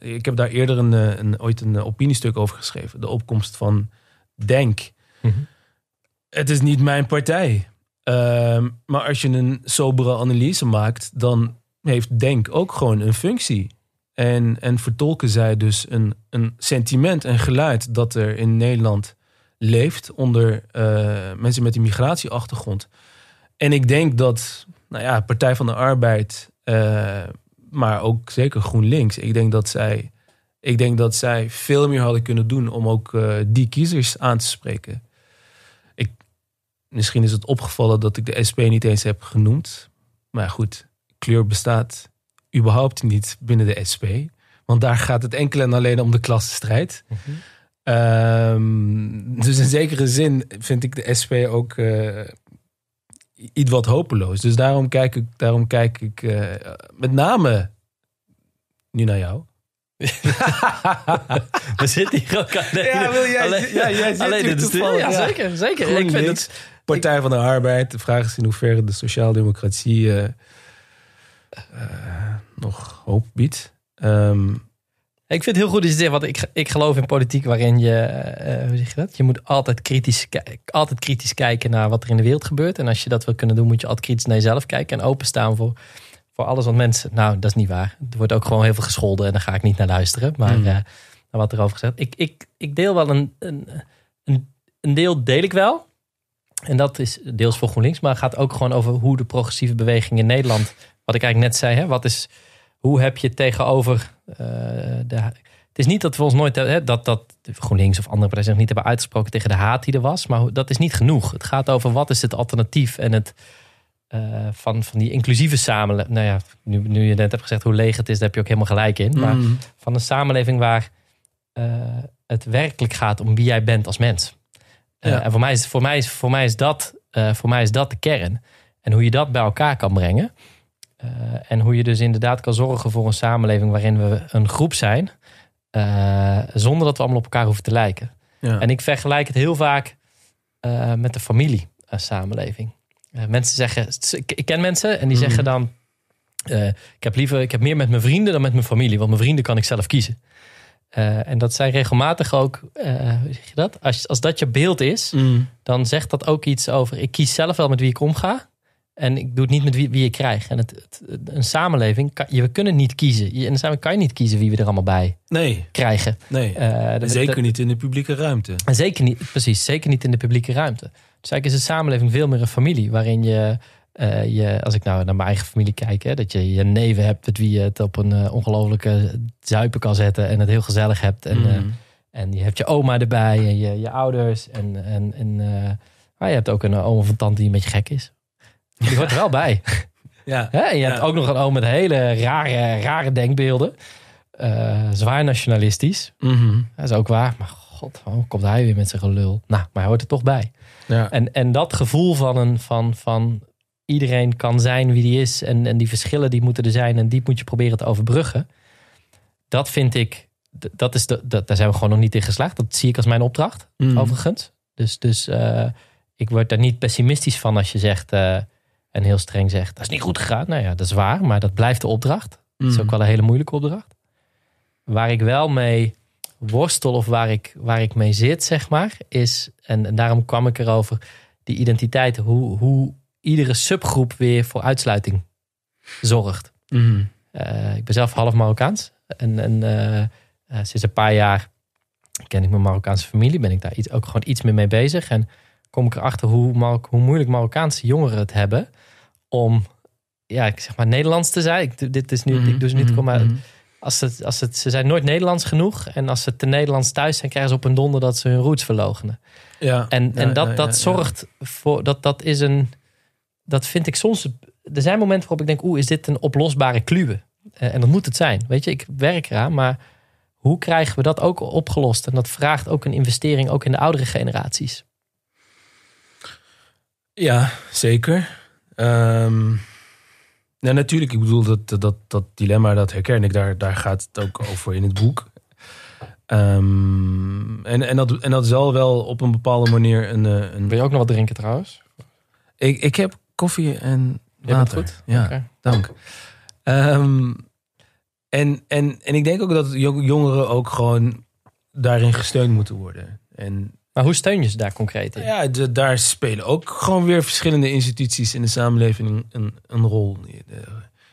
ik heb daar eerder een, eh, een, ooit een eh, opiniestuk over geschreven. De opkomst van Denk. Mhm. Het is niet mijn partij. Ehm, maar als je een sobere analyse maakt, dan heeft Denk ook gewoon een functie. En, en vertolken zij dus een, een sentiment en geluid dat er in Nederland leeft onder eh, mensen met een migratieachtergrond. En ik denk dat nou ja, Partij van de Arbeid maar ook zeker GroenLinks. Ik denk dat zij, ik denk dat zij veel meer hadden kunnen doen om ook eh, die kiezers aan te spreken. Ik, misschien is het opgevallen dat ik de SP niet eens heb genoemd. Maar goed, kleur bestaat überhaupt niet binnen de SP. Want daar gaat het enkel en alleen om de klassenstrijd. Mhm. Ehm, dus in zekere zin vind ik de SP ook eh, iets wat hopeloos. Dus daarom kijk ik, daarom kijk ik eh, met name nu naar jou. We zitten hier Ja, wil jij, alleen, ja, jij zit de ja, ja, zeker, zeker. ik vind het, Partij van de Arbeid. De vraag is in hoeverre de sociaaldemocratie uh, nog hoop biedt. Ehm, ik vind het heel goed dat je zegt, want ik, ik geloof in politiek waarin je, eh, eh, hoe zeg je dat? Je moet altijd kritisch, altijd kritisch kijken naar wat er in de wereld gebeurt. En als je dat wil kunnen doen, moet je altijd kritisch naar jezelf kijken en openstaan voor, voor alles wat mensen. Nou, dat is niet waar. Er wordt ook gewoon heel veel gescholden en daar ga ik niet naar luisteren. Maar hmm. eh, naar wat erover gezegd. Ik, ik, ik deel wel een, een, een, een deel deel ik wel. En dat is deels voor GroenLinks, maar het gaat ook gewoon over hoe de progressieve beweging in Nederland. Wat ik eigenlijk net zei, hè, wat is hoe heb je tegenover eh, de het is niet dat we ons nooit hè, dat, dat GroenLinks of andere partijen zich niet hebben uitgesproken tegen de haat die er was. Maar dat is niet genoeg. Het gaat over wat is het alternatief en het eh, van, van die inclusieve samenleving. Nou ja, nu, nu je net hebt gezegd hoe leeg het is, daar heb je ook helemaal gelijk in. Maar mm. van een samenleving waar eh, het werkelijk gaat om wie jij bent als mens. En voor mij is, voor mij is, voor mij is, dat, voor mij is dat de kern. En hoe je dat bij elkaar kan brengen. Eh, en hoe je dus inderdaad kan zorgen voor een samenleving waarin we een groep zijn, eh, zonder dat we allemaal op elkaar hoeven te lijken. Ja. En ik vergelijk het heel vaak eh, met de familie, samenleving. mensen zeggen, ik, ken mensen en die mhm. zeggen dan, ik heb liever, ik heb meer met mijn vrienden dan met mijn familie, want mijn vrienden kan ik zelf kiezen. en dat zijn regelmatig ook, hoe zeg je dat? Als, als dat je beeld is, mm. dan zegt dat ook iets over. Ik kies zelf wel met wie ik omga. En ik doe het niet met wie, wie je krijgt. En het, een samenleving, je, we kunnen niet kiezen. Je, in de samenleving kan je niet kiezen wie we er allemaal bij nee. krijgen. Nee, eh, zeker niet in de publieke ruimte. zeker niet, precies, zeker niet in de publieke ruimte. Dus eigenlijk is een samenleving veel meer een familie. Waarin je, eh, je als ik nou naar mijn eigen familie kijk... Hè, dat je je neven hebt met wie je het op een ongelooflijke eh, ongelofelijke zuipen kan zetten... en het heel gezellig hebt. En, mhm. en je hebt je oma erbij en je, je ouders. En, en, en maar je hebt ook een oom of een tante die een beetje gek is. Die hoort er wel bij. Ja. En je hebt ook nog een oom met hele rare, rare denkbeelden. Eh, zwaar nationalistisch. Mhm. Dat is ook waar. Maar god, waarom komt hij weer met zijn gelul? Nou, maar hij hoort er toch bij. Ja. En, en dat gevoel van, een, van, van iedereen kan zijn wie die is. En, en die verschillen die moeten er zijn. En die moet je proberen te overbruggen. Dat vind ik, dat is de, dat, daar zijn we gewoon nog niet in geslaagd. Dat zie ik als mijn opdracht, mhm. overigens. Dus, dus eh, ik word daar niet pessimistisch van als je zegt... Eh, en heel streng zegt: dat is niet goed gegaan. Nou ja, dat is waar, maar dat blijft de opdracht. Dat is mhm. ook wel een hele moeilijke opdracht. Waar ik wel mee worstel of waar ik, waar ik mee zit, zeg maar, is, en, daarom kwam ik erover, die identiteit, hoe, hoe iedere subgroep weer voor uitsluiting zorgt. Mhm. Eh, ik ben zelf half Marokkaans en, en eh, eh, sinds een paar jaar ken ik mijn Marokkaanse familie, ben ik daar iets, ook gewoon iets meer mee bezig. En kom ik erachter hoe, hoe moeilijk Marokkaanse jongeren het hebben om ja, ik zeg maar Nederlands te zijn. Ik, dit is nu, mhm, ik doe ze niet, kom maar. Mhm. Als het, als het, ze zijn nooit Nederlands genoeg. En als ze te Nederlands thuis zijn, krijgen ze op een donder dat ze hun roots verlogenen. Ja, en en dat, dat zorgt voor. Dat, dat is een. Dat vind ik soms. Er zijn momenten waarop ik denk: oeh, is dit een oplosbare kluwe? Eh, en dat moet het zijn. Weet je, ik werk eraan, maar hoe krijgen we dat ook opgelost? En dat vraagt ook een investering, ook in de oudere generaties. Ja, zeker. Um, nou, natuurlijk. Ik bedoel, dat, dat, dat dilemma, dat herken ik. Daar, daar gaat het ook over in het boek. Um, en, en, dat, en dat zal wel op een bepaalde manier een... Eh, een... je ook nog wat drinken trouwens? Ik, ik heb koffie en water. Goed? Ja, dank. Um, en, en, en ik denk ook dat jongeren ook gewoon daarin gesteund moeten worden. En maar hoe steun je ze daar concreet in? Ja, daar spelen ook gewoon weer verschillende instituties in de samenleving een, een rol.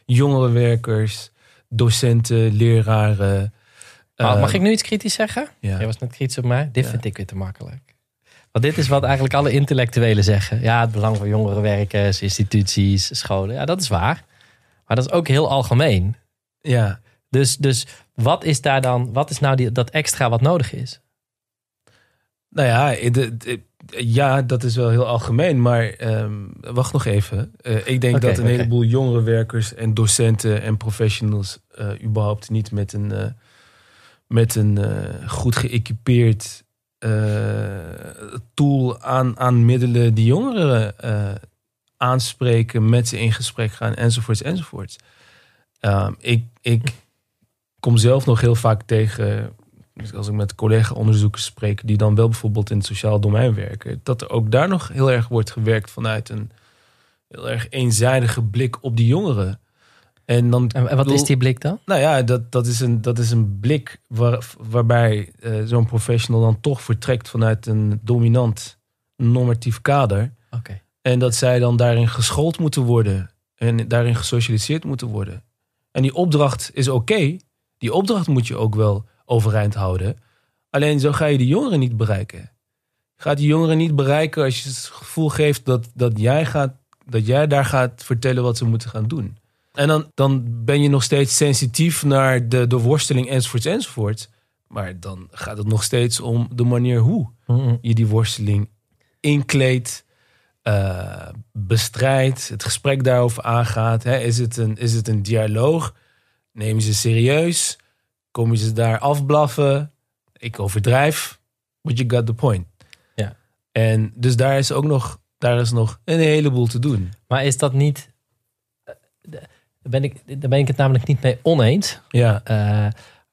Jongerenwerkers, docenten, leraren. Oh, mag eh, ik nu iets kritisch zeggen? Ja. was net kritisch op mij. Dit vind ik weer te makkelijk. Want dit is wat eigenlijk alle intellectuelen zeggen. Ja, het belang van jongerenwerkers, instituties, scholen. Ja, dat is waar. Maar dat is ook heel algemeen. Ja. Dus, dus wat is daar dan, wat is nou die, dat extra wat nodig is? Nou ja, eh, ja, dat is wel heel algemeen. Maar ehm, wacht nog even. Eh, ik denk dat een heleboel jongere werkers en docenten en professionals eh, überhaupt niet met een, met een goed geëquipeerd tool aan, aan middelen die jongeren aanspreken, met ze in gesprek gaan, enzovoorts, enzovoorts. Ehm, ik, ik kom zelf nog heel vaak tegen dus als ik met collega-onderzoekers spreek, die dan wel bijvoorbeeld in het sociaal domein werken, dat er ook daar nog heel erg wordt gewerkt vanuit een heel erg eenzijdige blik op die jongeren. En, dan, en wat is die blik dan? Nou ja, dat, dat, is, een, dat is een blik waar, waarbij eh, zo'n professional dan toch vertrekt vanuit een dominant normatief kader. Okay. En dat zij dan daarin geschoold moeten worden en daarin gesocialiseerd moeten worden. En die opdracht is oké. Die opdracht moet je ook wel overeind houden. Alleen zo ga je de jongeren niet bereiken. Je gaat die jongeren niet bereiken als je het gevoel geeft dat, dat, jij, gaat, dat jij daar gaat vertellen wat ze moeten gaan doen. En dan, dan ben je nog steeds sensitief naar de, de worsteling enzovoorts enzovoort. Maar dan gaat het nog steeds om de manier hoe je die worsteling inkleedt, eh, bestrijdt, het gesprek daarover aangaat. Hè? Is, het een, is het een dialoog? Neem ze serieus? kom je ze daar afblaffen. Ik overdrijf, but you got the point. Ja. En dus daar is ook nog, daar is nog een heleboel te doen. Maar is dat niet... Daar eh, ben ik, daar ben ik het namelijk niet mee oneens. Ja. Eh,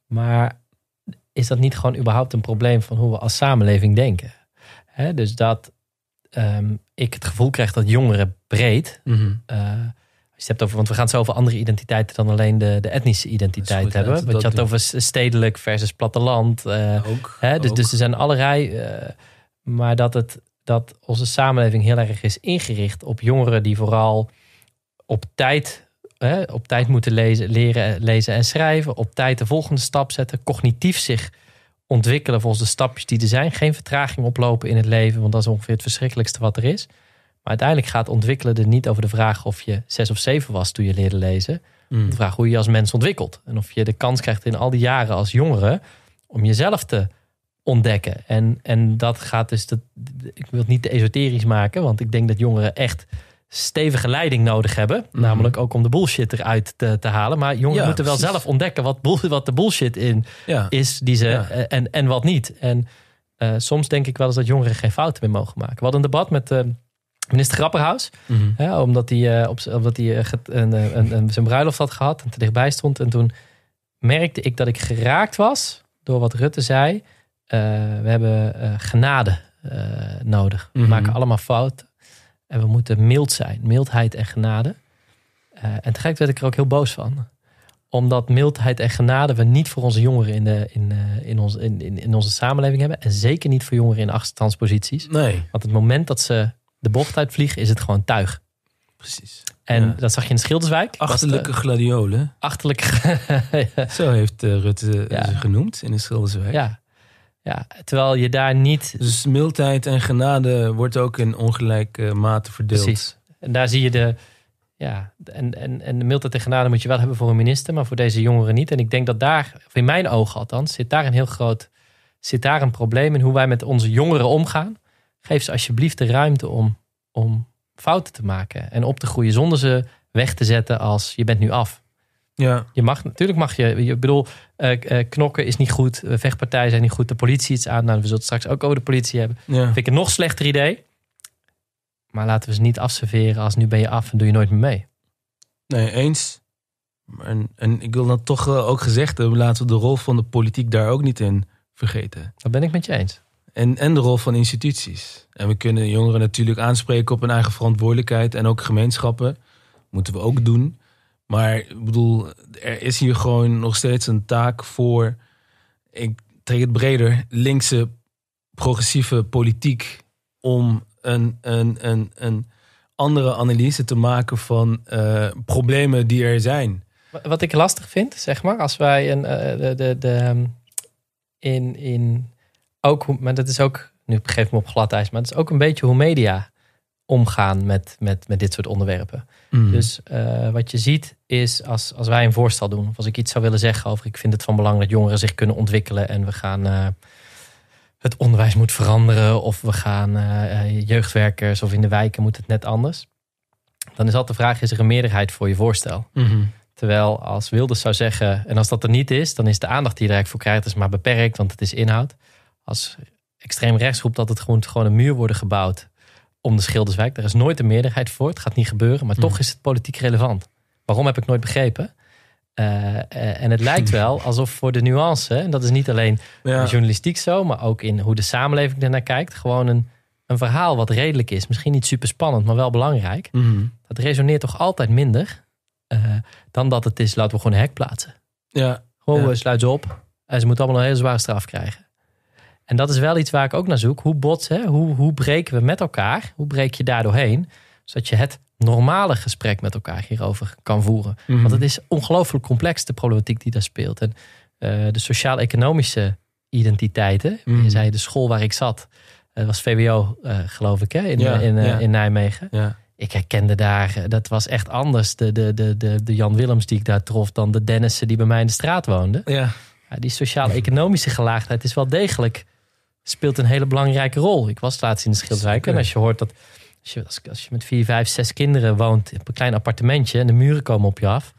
maar is dat niet gewoon überhaupt een probleem van hoe we als samenleving denken? Hè? dus dat ehm, ik het gevoel krijg dat jongeren breed... Mhm. Eh, je hebt over, want we gaan het zo over andere identiteiten dan alleen de, de etnische identiteit hebben. want je had het over stedelijk versus platteland. Uh, hè? Dus, dus er zijn allerlei. Eh, maar dat, het, dat onze samenleving heel erg is ingericht op jongeren die vooral op tijd, hè, op tijd moeten lezen, leren lezen en schrijven. Op tijd de volgende stap zetten. Cognitief zich ontwikkelen volgens de stapjes die er zijn. Geen vertraging oplopen in het leven, want dat is ongeveer het verschrikkelijkste wat er is. Maar uiteindelijk gaat ontwikkelen er niet over de vraag of je zes of zeven was toen je leerde lezen. Mm. De vraag hoe je, je als mens ontwikkelt. En of je de kans krijgt in al die jaren als jongere om jezelf te ontdekken. En, en dat gaat dus, dat, ik wil het niet te esoterisch maken, want ik denk dat jongeren echt stevige leiding nodig hebben. Mhm. Namelijk ook om de bullshit eruit te, te halen. Maar jongeren moeten wel zelf ontdekken wat, wat de bullshit in is die ze, eh, en, en wat niet. En eh, soms denk ik wel eens dat jongeren geen fouten meer mogen maken. We hadden een debat met. Eh, minister Grapperhaus. Mhm. omdat hij, eh, op, omdat hij eh, een, eh, een, een, zijn bruiloft had gehad en te dichtbij stond. En toen merkte ik dat ik geraakt was door wat Rutte zei. we hebben genade nodig. We mhm. maken allemaal fout. En we moeten mild zijn. Mildheid en genade. en tegelijk werd ik er ook heel boos van omdat mildheid en genade we niet voor onze jongeren in, de, in, in, ons, in, in, in onze samenleving hebben. En zeker niet voor jongeren in achterstandsposities. Nee. Want het moment dat ze de bocht is het gewoon tuig. Precies. En dat zag je in Schilderswijk. Achterlijke gladiolen. Achterlijke. Zo heeft eh, Rutte eh, ze genoemd in de Schilderswijk. Ja. ja, terwijl je daar niet. Dus mildheid en genade wordt ook in ongelijke eh, mate verdeeld. Precies. En daar zie je de. Ja, en, en, en de mildheid en genade moet je wel hebben voor een minister, maar voor deze jongeren niet. En ik denk dat daar, in mijn ogen althans, zit daar een heel groot. zit daar een probleem in hoe wij met onze jongeren omgaan geef ze alsjeblieft de ruimte om, om fouten te maken en op te groeien zonder ze weg te zetten als je bent nu af. Ja. Je mag, natuurlijk mag je, ik bedoel, eh, eh, knokken is niet goed, eh, vechtpartijen zijn niet goed, de politie iets aan, nou, we zullen het straks ook over de politie hebben. Ja. Vind ik een nog slechter idee. Maar laten we ze niet afserveren als nu ben je af en doe je nooit meer mee. Nee, eens. En, en ik wil dan toch ook gezegd hebben, laten we de rol van de politiek daar ook niet in vergeten. Dat ben ik met je eens. En, en de rol van instituties. En we kunnen jongeren natuurlijk aanspreken op hun eigen verantwoordelijkheid en ook gemeenschappen. Moeten we ook doen. Maar ik bedoel, er is hier gewoon nog steeds een taak voor, ik trek het breder, linkse progressieve politiek om een, een, een, een andere analyse te maken van eh, problemen die er zijn. Wat ik lastig vind, zeg maar, als wij een, eh, de, de, de, ehm, in, in ook, maar dat is ook, nu geef ik me op glad ijs, maar het is ook een beetje hoe media omgaan met, met, met dit soort onderwerpen. Mm. Dus eh, wat je ziet is als, als wij een voorstel doen, of als ik iets zou willen zeggen over ik vind het van belang dat jongeren zich kunnen ontwikkelen en we gaan eh, het onderwijs moet veranderen of we gaan eh, jeugdwerkers of in de wijken moet het net anders. Dan is altijd de vraag, is er een meerderheid voor je voorstel? Mhm. Terwijl als Wilders zou zeggen, en als dat er niet is, dan is de aandacht die je er voor krijgt is maar beperkt, want het is inhoud als extreem rechtsgroep dat het gewoon, gewoon een muur worden gebouwd om de Schilderswijk. Daar is nooit een meerderheid voor. Het gaat niet gebeuren, maar hmm. toch is het politiek relevant. Waarom heb ik nooit begrepen? Eh, eh, en het lijkt wel alsof voor de nuance, en dat is niet alleen journalistiek zo, maar ook in hoe de samenleving ernaar kijkt, gewoon een, een verhaal wat redelijk is. Misschien niet super spannend, maar wel belangrijk. Hmm. Dat resoneert toch altijd minder eh, dan dat het is, laten we gewoon een hek plaatsen. Ja. Gewoon, ja. sluit ze op. En ze moeten allemaal een hele zware straf krijgen. En dat is wel iets waar ik ook naar zoek. Hoe botsen, hoe, hoe breken we met elkaar? Hoe breek je daar doorheen? Zodat je het normale gesprek met elkaar hierover kan voeren. Mhm. Want het is ongelooflijk complex, de problematiek die daar speelt. En eh, de sociaal-economische identiteiten. Je mhm. zei de school waar ik zat, eh, was VWO, eh, geloof ik, hè? In, in, in Nijmegen. Ja. Ik herkende daar, dat was echt anders, de, de, de, de, de Jan Willems die ik daar trof, dan de Dennissen die bij mij in de straat woonde. Ja. die sociaal-economische gelaagdheid is wel degelijk speelt een hele belangrijke rol. Ik was laatst in de Schilderwijk en als je hoort dat als je, als, je met vier, vijf, zes kinderen woont op een klein appartementje en de muren komen op je af,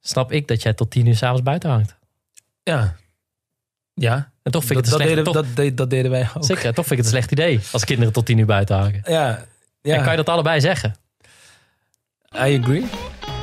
snap ik dat jij tot tien uur s'avonds buiten hangt. Ja. Ja. En toch vind ik het slecht, dat, deden wij ook. Zeker, toch vind ik het een slecht idee als kinderen tot tien uur buiten hangen. Ja. ja. En kan je dat allebei zeggen? I agree.